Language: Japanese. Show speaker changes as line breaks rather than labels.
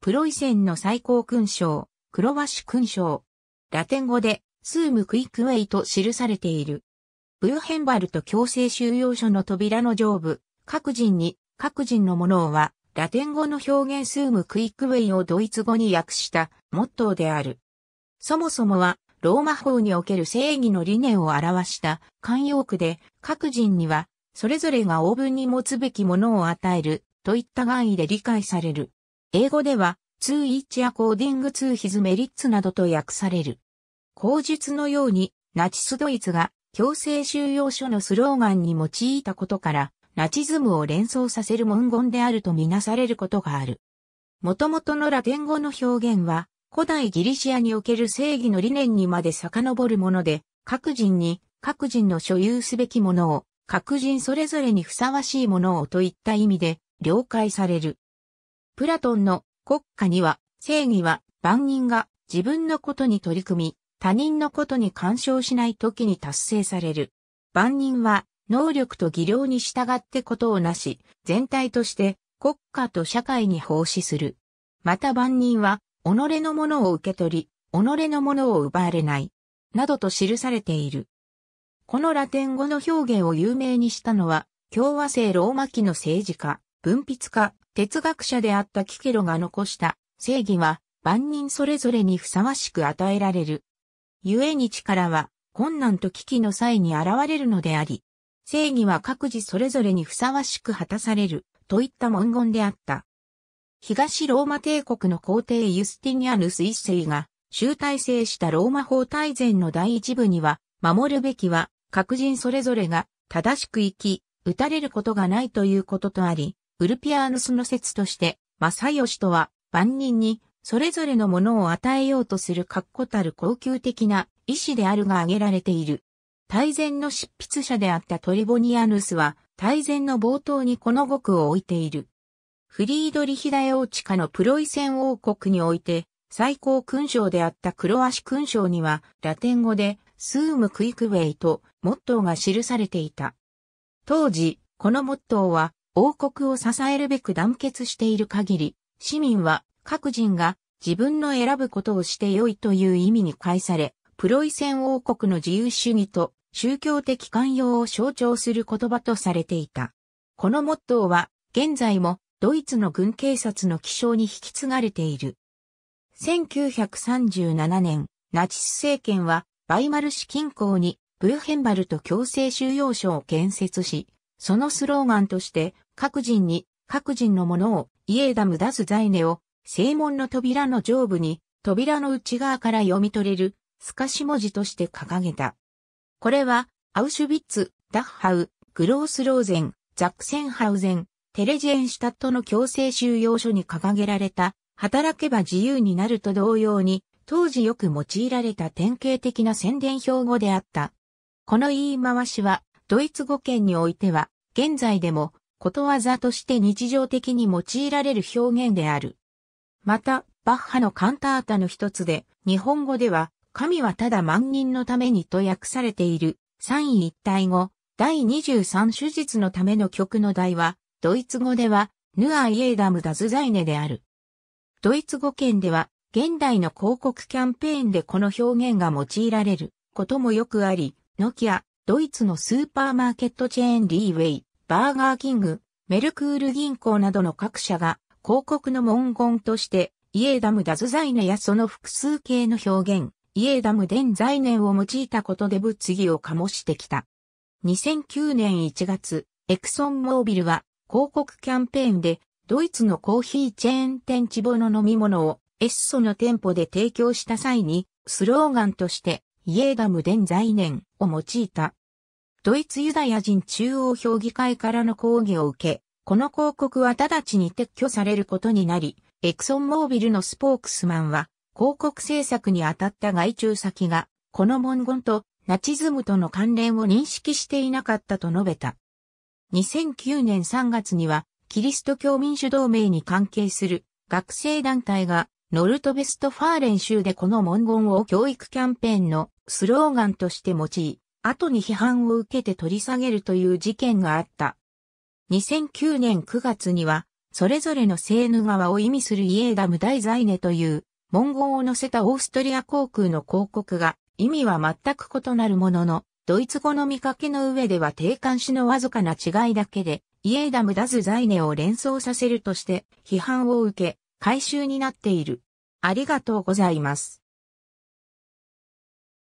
プロイセンの最高勲章、クロワシュ勲章。ラテン語で、スームクイックウェイと記されている。ブーヘンバルト強制収容所の扉の上部、各人に、各人のものは、ラテン語の表現スームクイックウェイをドイツ語に訳したモットーである。そもそもは、ローマ法における正義の理念を表した慣用句で、各人には、それぞれがオーブンに持つべきものを与える、といった願意で理解される。英語では、ツーイッチ a コ c o ィ d i n g to his merits などと訳される。口述のように、ナチスドイツが強制収容所のスローガンに用いたことから、ナチズムを連想させる文言であるとみなされることがある。元々のラテン語の表現は、古代ギリシアにおける正義の理念にまで遡るもので、各人に各人の所有すべきものを、各人それぞれにふさわしいものをといった意味で、了解される。プラトンの国家には正義は万人が自分のことに取り組み、他人のことに干渉しない時に達成される。万人は能力と技量に従ってことをなし、全体として国家と社会に奉仕する。また万人は、己のものを受け取り、己のものを奪われない。などと記されている。このラテン語の表現を有名にしたのは、共和制ローマ期の政治家、文筆家、哲学者であったキケロが残した正義は万人それぞれにふさわしく与えられる。故に力は困難と危機の際に現れるのであり、正義は各自それぞれにふさわしく果たされるといった文言であった。東ローマ帝国の皇帝ユスティニアヌス一世が集大成したローマ法大全の第一部には守るべきは各人それぞれが正しく生き、打たれることがないということとあり、ウルピアーヌスの説として、正義とは、万人に、それぞれのものを与えようとする確固たる恒久的な意志であるが挙げられている。大前の執筆者であったトリボニアヌスは、大前の冒頭にこの語句を置いている。フリードリヒダヨオチカのプロイセン王国において、最高勲章であったクロアシ勲章には、ラテン語で、スームクイクウェイと、モットーが記されていた。当時、このモットーは、王国を支えるべく団結している限り、市民は各人が自分の選ぶことをして良いという意味に介され、プロイセン王国の自由主義と宗教的寛容を象徴する言葉とされていた。このモットーは現在もドイツの軍警察の起章に引き継がれている。1937年、ナチス政権はバイマル市近郊にブーヘンバルト強制収容所を建設し、そのスローガンとして、各人に、各人のものを、イエーダム出す財ネを、正門の扉の上部に、扉の内側から読み取れる、透かし文字として掲げた。これは、アウシュビッツ、ダッハウ、グロースローゼン、ザクセンハウゼン、テレジェンシュタットの強制収容所に掲げられた、働けば自由になると同様に、当時よく用いられた典型的な宣伝標語であった。この言い回しは、ドイツ語圏においては、現在でも、ことわざとして日常的に用いられる表現である。また、バッハのカンタータの一つで、日本語では、神はただ万人のためにと訳されている、三位一体語、第23手術のための曲の題は、ドイツ語では、ヌアイエーダムダズザイネである。ドイツ語圏では、現代の広告キャンペーンでこの表現が用いられることもよくあり、ノキア、ドイツのスーパーマーケットチェーンリーウェイ、バーガーキング、メルクール銀行などの各社が広告の文言として、イエダムダズザイネやその複数形の表現、イエダムデンザイネを用いたことで物議を醸してきた。2009年1月、エクソンモービルは広告キャンペーンでドイツのコーヒーチェーン店チボの飲み物をエッソの店舗で提供した際にスローガンとしてイエダムデンザイネンを用いた。ドイツユダヤ人中央評議会からの抗議を受け、この広告は直ちに撤去されることになり、エクソンモービルのスポークスマンは、広告制作に当たった外注先が、この文言とナチズムとの関連を認識していなかったと述べた。2009年3月には、キリスト教民主同盟に関係する学生団体が、ノルトベストファーレン州でこの文言を教育キャンペーンのスローガンとして用い、後に批判を受けて取り下げるという事件があった。2009年9月には、それぞれのセーヌ川を意味するイエーダム大財ネという文言を載せたオーストリア航空の広告が意味は全く異なるものの、ドイツ語の見かけの上では定冠詞のわずかな違いだけで、イエーダムダズ財ネを連想させるとして批判を受け、回収になっている。ありがとうございます。